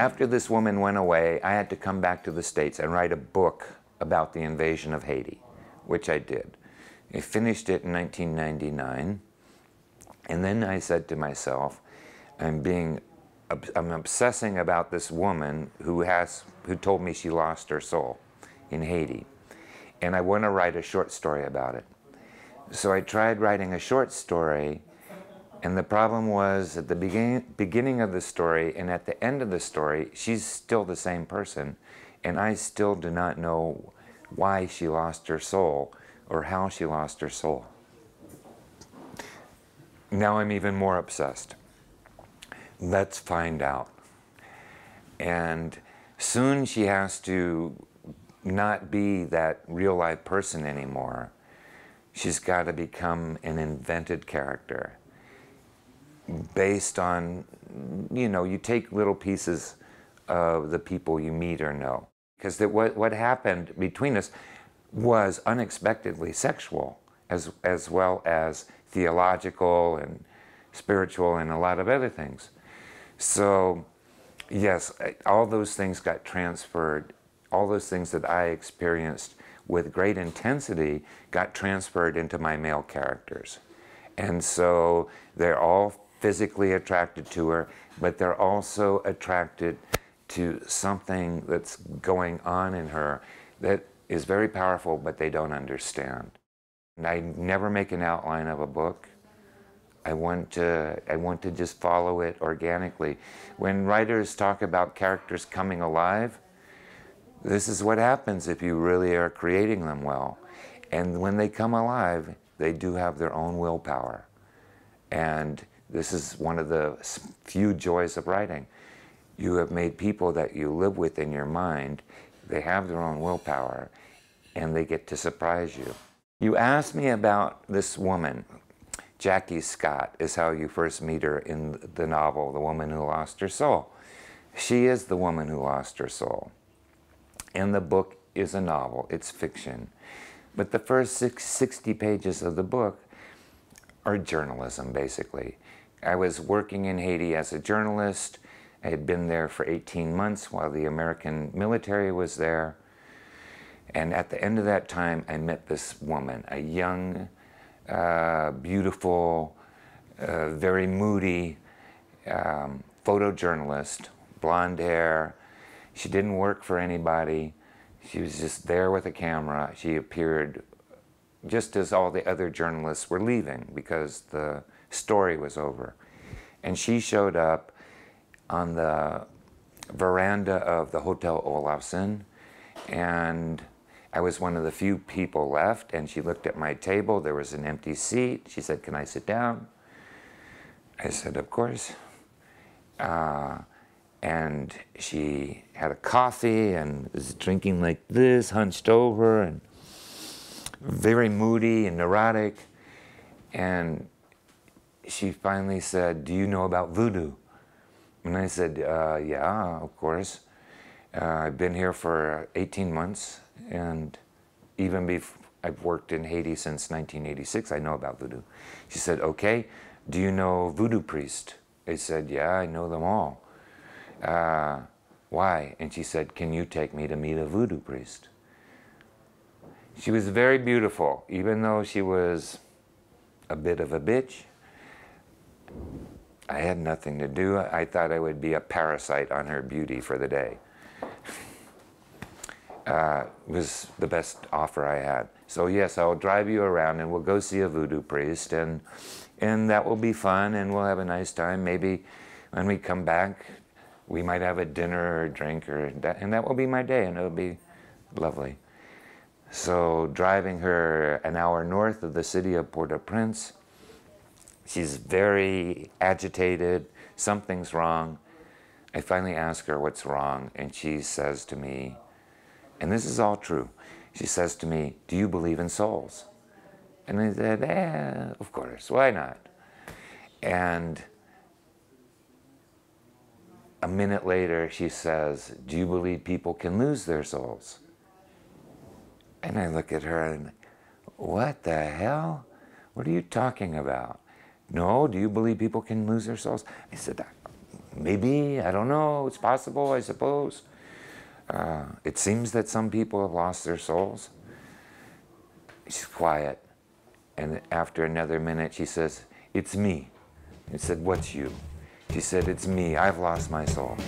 After this woman went away, I had to come back to the States and write a book about the invasion of Haiti, which I did. I finished it in 1999. And then I said to myself, I'm being, I'm obsessing about this woman who has, who told me she lost her soul in Haiti. And I want to write a short story about it. So I tried writing a short story and the problem was at the begin beginning of the story and at the end of the story, she's still the same person. And I still do not know why she lost her soul or how she lost her soul. Now I'm even more obsessed. Let's find out. And soon she has to not be that real life person anymore. She's got to become an invented character based on, you know, you take little pieces of the people you meet or know. Because what, what happened between us was unexpectedly sexual as, as well as theological and spiritual and a lot of other things. So, yes, all those things got transferred. All those things that I experienced with great intensity got transferred into my male characters. And so they're all physically attracted to her, but they're also attracted to something that's going on in her that is very powerful, but they don't understand. And I never make an outline of a book. I want to I want to just follow it organically. When writers talk about characters coming alive, this is what happens if you really are creating them well. And when they come alive, they do have their own willpower. And this is one of the few joys of writing. You have made people that you live with in your mind, they have their own willpower, and they get to surprise you. You asked me about this woman. Jackie Scott is how you first meet her in the novel, The Woman Who Lost Her Soul. She is the woman who lost her soul. And the book is a novel, it's fiction. But the first six, 60 pages of the book are journalism, basically. I was working in Haiti as a journalist. I had been there for 18 months while the American military was there. And at the end of that time, I met this woman, a young, uh, beautiful, uh, very moody um, photojournalist, blonde hair. She didn't work for anybody. She was just there with a camera. She appeared just as all the other journalists were leaving because the story was over. And she showed up on the veranda of the Hotel Olafsson, and I was one of the few people left, and she looked at my table. There was an empty seat. She said, Can I sit down? I said, Of course. Uh, and she had a coffee and was drinking like this, hunched over, and very moody and neurotic. And she finally said, Do you know about voodoo? And I said, uh, Yeah, of course. Uh, I've been here for 18 months, and even before I've worked in Haiti since 1986, I know about voodoo. She said, Okay, do you know voodoo priest? I said, Yeah, I know them all. Uh, why? And she said, Can you take me to meet a voodoo priest? She was very beautiful, even though she was a bit of a bitch. I had nothing to do. I thought I would be a parasite on her beauty for the day. Uh, was the best offer I had. So yes, I'll drive you around and we'll go see a voodoo priest and and that will be fun and we'll have a nice time. Maybe when we come back, we might have a dinner or a drink or that, and that will be my day and it'll be lovely. So driving her an hour north of the city of Port-au-Prince, She's very agitated. Something's wrong. I finally ask her what's wrong, and she says to me, and this is all true, she says to me, Do you believe in souls? And I said, eh, Of course, why not? And a minute later, she says, Do you believe people can lose their souls? And I look at her and, What the hell? What are you talking about? No, do you believe people can lose their souls? I said, Maybe, I don't know, it's possible, I suppose. Uh, it seems that some people have lost their souls. She's quiet. And after another minute, she says, It's me. I said, What's you? She said, It's me. I've lost my soul.